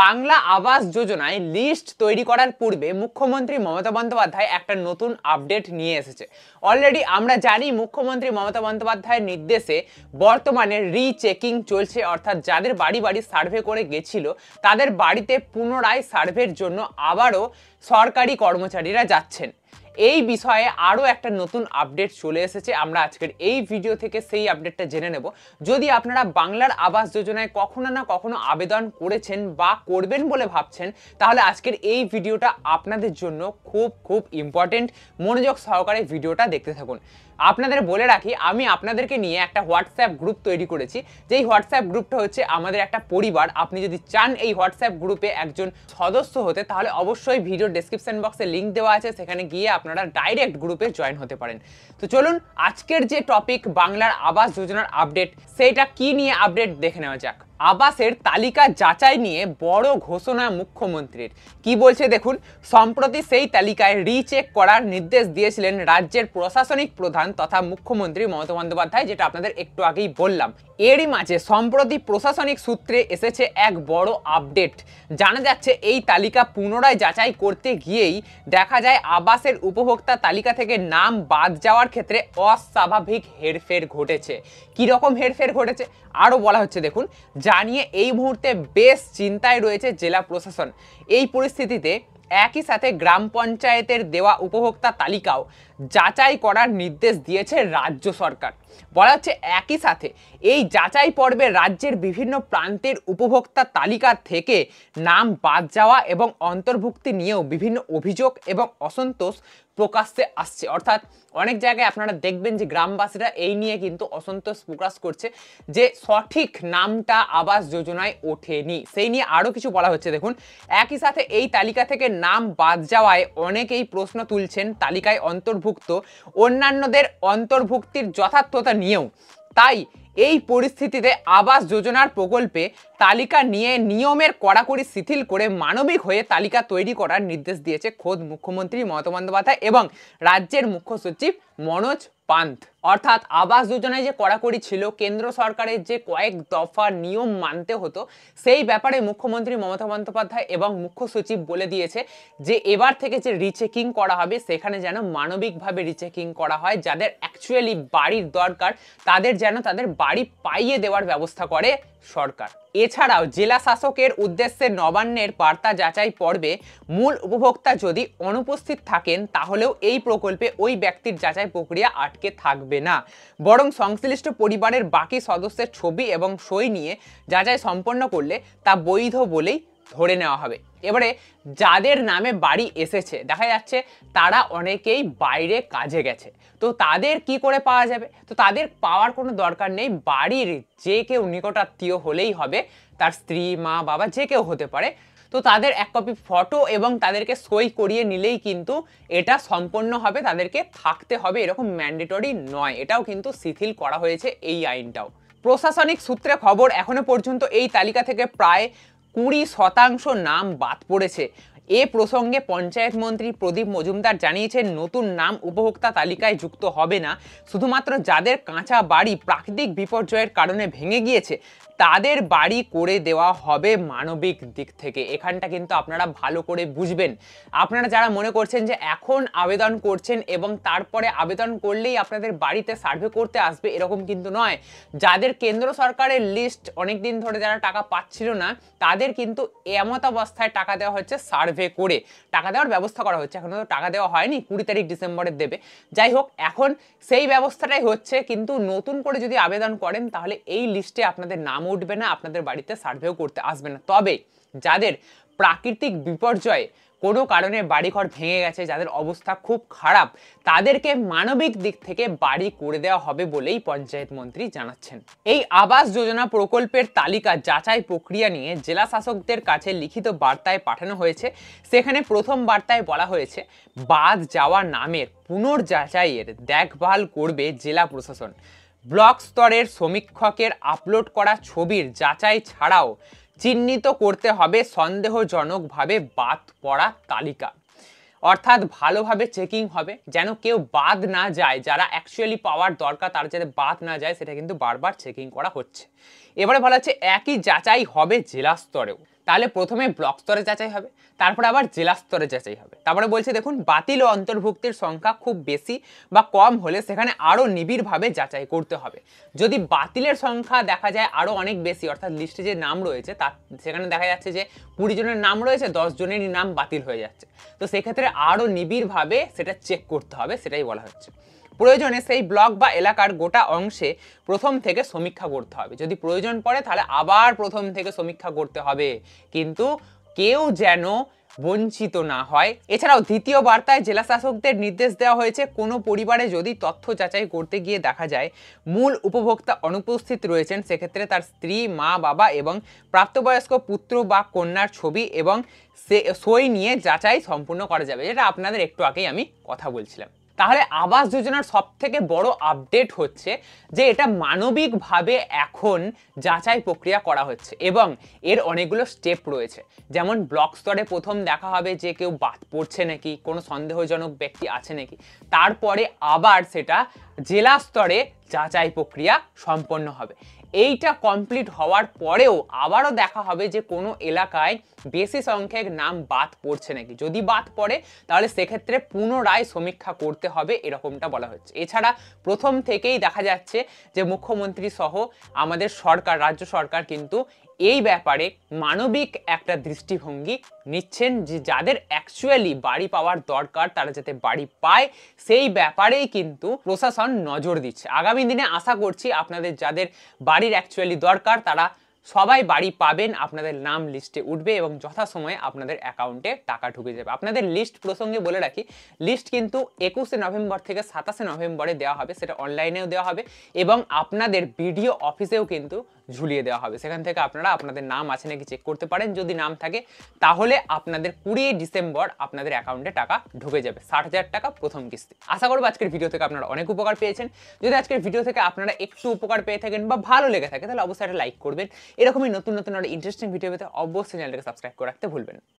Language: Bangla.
বাংলা আবাস যোজনায় লিস্ট তৈরি করার পূর্বে মুখ্যমন্ত্রী মমতা বন্দ্যোপাধ্যায় একটা নতুন আপডেট নিয়ে এসেছে অলরেডি আমরা জানি মুখ্যমন্ত্রী মমতা বন্দ্যোপাধ্যায়ের নির্দেশে বর্তমানে রিচেকিং চলছে অর্থাৎ যাদের বাড়ি বাড়ি সার্ভে করে গেছিল তাদের বাড়িতে পুনরায় সার্ভের জন্য আবারও সরকারি কর্মচারীরা যাচ্ছেন এই বিষয়ে আরও একটা নতুন আপডেট চলে এসেছে আমরা আজকের এই ভিডিও থেকে সেই আপডেটটা জেনে নেব যদি আপনারা বাংলার আবাস যোজনায় কখনো না কখনো আবেদন করেছেন বা করবেন বলে ভাবছেন তাহলে আজকের এই ভিডিওটা আপনাদের জন্য খুব খুব ইম্পর্টেন্ট মনোযোগ সহকারে ভিডিওটা দেখতে থাকুন আপনাদের বলে রাখি আমি আপনাদেরকে নিয়ে একটা হোয়াটসঅ্যাপ গ্রুপ তৈরি করেছি যেই হোয়াটসঅ্যাপ গ্রুপটা হচ্ছে আমাদের একটা পরিবার আপনি যদি চান এই হোয়াটসঅ্যাপ গ্রুপে একজন সদস্য হতে তাহলে অবশ্যই ভিডিও ডেসক্রিপশন বক্সে লিঙ্ক দেওয়া আছে সেখানে গিয়ে আপনারা ডাইরেক্ট গ্রুপে জয়েন হতে পারেন তো চলুন আজকের যে টপিক বাংলার আবাস যোজনার আপডেট সেইটা কি নিয়ে আপডেট দেখে নেওয়া যাক আবাসের তালিকা যাচাই নিয়ে বড় ঘোষণা মুখ্যমন্ত্রীর কি বলছে দেখুন সম্প্রতি সেই তালিকায় রিচেক করার নির্দেশ দিয়েছিলেন রাজ্যের প্রশাসনিক প্রধান তথা মুখ্যমন্ত্রী মমতা বন্দ্যোপাধ্যায় যেটা আপনাদের একটু আগেই বললাম এরই মাঝে সম্প্রতি প্রশাসনিক সূত্রে এসেছে এক বড় আপডেট জানা যাচ্ছে এই তালিকা পুনরায় যাচাই করতে গিয়েই দেখা যায় আবাসের উপভোক্তা তালিকা থেকে নাম বাদ যাওয়ার ক্ষেত্রে অস্বাভাবিক হেরফের ঘটেছে কীরকম হেরফের ঘটেছে আরও বলা হচ্ছে দেখুন নিয়ে এই মুহূর্তে বেশ চিন্তায় রয়েছে জেলা প্রশাসন এই পরিস্থিতিতে একই সাথে গ্রাম পঞ্চায়েতের দেওয়া উপভোক্তা তালিকাও যাচাই করার নির্দেশ দিয়েছে রাজ্য সরকার বলা হচ্ছে একই সাথে এই যাচাই পর্বে রাজ্যের বিভিন্ন প্রান্তের উপভোক্তা তালিকা থেকে নাম বাদ যাওয়া এবং অন্তর্ভুক্তি নিয়েও বিভিন্ন অভিযোগ এবং অসন্তোষ প্রকাশ্যে আসছে অর্থাৎ অনেক জায়গায় আপনারা দেখবেন যে গ্রামবাসীরা এই নিয়ে কিন্তু অসন্তোষ প্রকাশ করছে যে সঠিক নামটা আবাস যোজনায় ওঠেনি সেই নিয়ে আরও কিছু বলা হচ্ছে দেখুন একই সাথে এই তালিকা থেকে নাম বাদ যাওয়ায় অনেকেই প্রশ্ন তুলছেন তালিকায় অন্তর্ভুক্ত অন্যান্যদের অন্তর্ভুক্তির যথার্থ অভিজ্ঞতা নিয়েও তাই এই পরিস্থিতিতে আবাস যোজনার প্রকল্পে তালিকা নিয়ে নিয়মের কড়াকড়ি শিথিল করে মানবিক হয়ে তালিকা তৈরি করার নির্দেশ দিয়েছে খোদ মুখ্যমন্ত্রী মমতা বন্দ্যোপাধ্যায় এবং রাজ্যের মুখ্য সচিব মনোজ পান্ত অর্থাৎ আবাস যোজনায় যে কড়াকড়ি ছিল কেন্দ্র সরকারের যে কয়েক দফা নিয়ম মানতে হতো সেই ব্যাপারে মুখ্যমন্ত্রী মমতা বন্দ্যোপাধ্যায় এবং মুখ্য সচিব বলে দিয়েছে যে এবার থেকে যে রিচেকিং করা হবে সেখানে যেন মানবিকভাবে রিচেকিং করা হয় যাদের অ্যাকচুয়ালি বাড়ির দরকার তাদের যেন তাদের বাড়ি পাইয়ে দেওয়ার ব্যবস্থা করে সরকার এছাড়াও জেলা শাসকের উদ্দেশ্যে নবান্নের বার্তা যাচাই পর্বে মূল উপভোক্তা যদি অনুপস্থিত থাকেন তাহলেও এই প্রকল্পে ওই ব্যক্তির যাচাই প্রক্রিয়া আটকে থাকবে না বরং সংশ্লিষ্ট পরিবারের বাকি সদস্যের ছবি এবং সই নিয়ে যাচাই সম্পন্ন করলে তা বৈধ বলেই ধরে নেওয়া হবে এবারে যাদের নামে বাড়ি এসেছে দেখা যাচ্ছে তারা অনেকেই বাইরে কাজে গেছে তো তাদের কি করে পাওয়া যাবে তো তাদের পাওয়ার কোনো দরকার নেই বাড়ির যে কেউ নিকটাত্মীয় হলেই হবে তার স্ত্রী মা বাবা যে কেউ হতে পারে তো তাদের এক কপি ফটো এবং তাদেরকে সই করিয়ে নিলেই কিন্তু এটা সম্পন্ন হবে তাদেরকে থাকতে হবে এরকম ম্যান্ডেটরি নয় এটাও কিন্তু শিথিল করা হয়েছে এই আইনটাও প্রশাসনিক সূত্রে খবর এখনও পর্যন্ত এই তালিকা থেকে প্রায় কুড়ি শতাংশ নাম বাদ পড়েছে এ প্রসঙ্গে পঞ্চায়েত মন্ত্রী প্রদীপ মজুমদার জানিয়েছেন নতুন নাম উপভোক্তা তালিকায় যুক্ত হবে না শুধুমাত্র যাদের কাঁচা বাড়ি প্রাকৃতিক বিপর্যয়ের কারণে ভেঙে গিয়েছে তাদের বাড়ি করে দেওয়া হবে মানবিক দিক থেকে এখানটা কিন্তু আপনারা ভালো করে বুঝবেন আপনারা যারা মনে করছেন যে এখন আবেদন করছেন এবং তারপরে আবেদন করলেই আপনাদের বাড়িতে সার্ভে করতে আসবে এরকম কিন্তু নয় যাদের কেন্দ্র সরকারের লিস্ট অনেক দিন ধরে যারা টাকা পাচ্ছিল না তাদের কিন্তু এমতাবস্থায় টাকা দেওয়া হচ্ছে সার্ভে সার্ভে করে টাকা দেওয়ার ব্যবস্থা করা হচ্ছে এখন তো টাকা দেওয়া হয়নি কুড়ি তারিখ ডিসেম্বরের দেবে যাই হোক এখন সেই ব্যবস্থাটাই হচ্ছে কিন্তু নতুন করে যদি আবেদন করেন তাহলে এই লিস্টে আপনাদের নাম উঠবে না আপনাদের বাড়িতে সার্ভেও করতে আসবে না তবে যাদের প্রাকৃতিক বিপর্যয়ে কোনো কারণে বাড়িঘর ভেঙে গেছে যাদের অবস্থা খুব খারাপ তাদেরকে মানবিক দিক থেকে বাড়ি করে দেওয়া হবে বলেই পঞ্চায়েত মন্ত্রী জানাচ্ছেন এই আবাস যোজনা প্রকল্পের তালিকা যাচাই প্রক্রিয়া নিয়ে জেলা শাসকদের কাছে লিখিত বার্তায় পাঠানো হয়েছে সেখানে প্রথম বার্তায় বলা হয়েছে বাদ যাওয়া নামের পুনর্যাচাইয়ের দেখভাল করবে জেলা প্রশাসন ব্লক স্তরের সমীক্ষকের আপলোড করা ছবির যাচাই ছাড়াও চিহ্নিত করতে হবে সন্দেহজনকভাবে বাদ পড়া তালিকা অর্থাৎ ভালোভাবে চেকিং হবে যেন কেউ বাদ না যায় যারা অ্যাকচুয়ালি পাওয়ার দরকার তারা যাতে বাদ না যায় সেটা কিন্তু বারবার চেকিং করা হচ্ছে এবারে বলা হচ্ছে একই যাচাই হবে জেলা স্তরেও তাহলে প্রথমে ব্লক স্তরে যাচাই হবে তারপরে আবার জেলা স্তরে যাচাই হবে তারপরে বলছে দেখুন বাতিল ও অন্তর্ভুক্তির সংখ্যা খুব বেশি বা কম হলে সেখানে আরও নিবিড়ভাবে যাচাই করতে হবে যদি বাতিলের সংখ্যা দেখা যায় আরও অনেক বেশি অর্থাৎ লিস্টে যে নাম রয়েছে তা সেখানে দেখা যাচ্ছে যে কুড়ি জনের নাম রয়েছে দশ জনেরই নাম বাতিল হয়ে যাচ্ছে তো সেক্ষেত্রে আরও নিবিড়ভাবে সেটা চেক করতে হবে সেটাই বলা হচ্ছে প্রয়োজনে সেই ব্লক বা এলাকার গোটা অংশে প্রথম থেকে সমীক্ষা করতে হবে যদি প্রয়োজন পড়ে তাহলে আবার প্রথম থেকে সমীক্ষা করতে হবে কিন্তু কেউ যেন বঞ্চিত না হয় এছাড়াও দ্বিতীয় বার্তায় জেলা শাসকদের নির্দেশ দেওয়া হয়েছে কোনো পরিবারে যদি তথ্য যাচাই করতে গিয়ে দেখা যায় মূল উপভোক্তা অনুপস্থিত রয়েছেন সেক্ষেত্রে তার স্ত্রী মা বাবা এবং প্রাপ্তবয়স্ক পুত্র বা কন্যার ছবি এবং সে সই নিয়ে যাচাই সম্পূর্ণ করা যাবে যেটা আপনাদের একটু আগেই আমি কথা বলছিলাম তাহলে আবাস যোজনার সব থেকে বড় আপডেট হচ্ছে যে এটা মানবিকভাবে এখন যাচাই প্রক্রিয়া করা হচ্ছে এবং এর অনেকগুলো স্টেপ রয়েছে যেমন ব্লক স্তরে প্রথম দেখা হবে যে কেউ বাদ পড়ছে নাকি কোনো সন্দেহজনক ব্যক্তি আছে নাকি তারপরে আবার সেটা জেলা স্তরে যাচাই প্রক্রিয়া সম্পন্ন হবে এইটা কমপ্লিট হওয়ার পরেও আবারও দেখা হবে যে কোনো এলাকায় বেশি সংখ্যক নাম বাদ পড়ছে নাকি যদি বাদ পড়ে তাহলে সেক্ষেত্রে পুনরায় সমীক্ষা করতে হবে এরকমটা বলা হচ্ছে এছাড়া প্রথম থেকেই দেখা যাচ্ছে যে মুখ্যমন্ত্রী সহ আমাদের সরকার রাজ্য সরকার কিন্তু এই ব্যাপারে মানবিক একটা দৃষ্টিভঙ্গি নিচ্ছেন যে যাদের অ্যাকচুয়ালি বাড়ি পাওয়ার দরকার তারা যাতে বাড়ি পায় সেই ব্যাপারেই কিন্তু প্রশাসন নজর দিচ্ছে আগামী দিনে আশা করছি আপনাদের যাদের বাড়ির অ্যাকচুয়ালি দরকার তারা সবাই বাড়ি পাবেন আপনাদের নাম লিস্টে উঠবে এবং যথাসময়ে আপনাদের অ্যাকাউন্টে টাকা ঢুকে যাবে আপনাদের লিস্ট প্রসঙ্গে বলে রাখি লিস্ট কিন্তু একুশে নভেম্বর থেকে সাতাশে নভেম্বরে দেওয়া হবে সেটা অনলাইনেও দেওয়া হবে এবং আপনাদের বিডিও অফিসেও কিন্তু ঝুলিয়ে দেওয়া হবে সেখান থেকে আপনারা আপনাদের নাম আছে নাকি চেক করতে পারেন যদি নাম থাকে তাহলে আপনাদের কুড়ি ডিসেম্বর আপনাদের অ্যাকাউন্টে টাকা ঢুকে যাবে ষাট হাজার টাকা প্রথম কিস্তি আশা করবো আজকের ভিডিও থেকে আপনারা অনেক উপকার পেয়েছেন যদি আজকের ভিডিও থেকে আপনারা একটু উপকার পেয়ে থাকেন বা ভালো লেগে থাকে তাহলে অবশ্যই একটা লাইক করবেন এরকমই নতুন নতুন আরও ইন্টারেস্টিং ভিডিও পেতে অবশ্যই চ্যানেলটাকে সাবস্ক্রাইব করে রাখতে ভুলবেন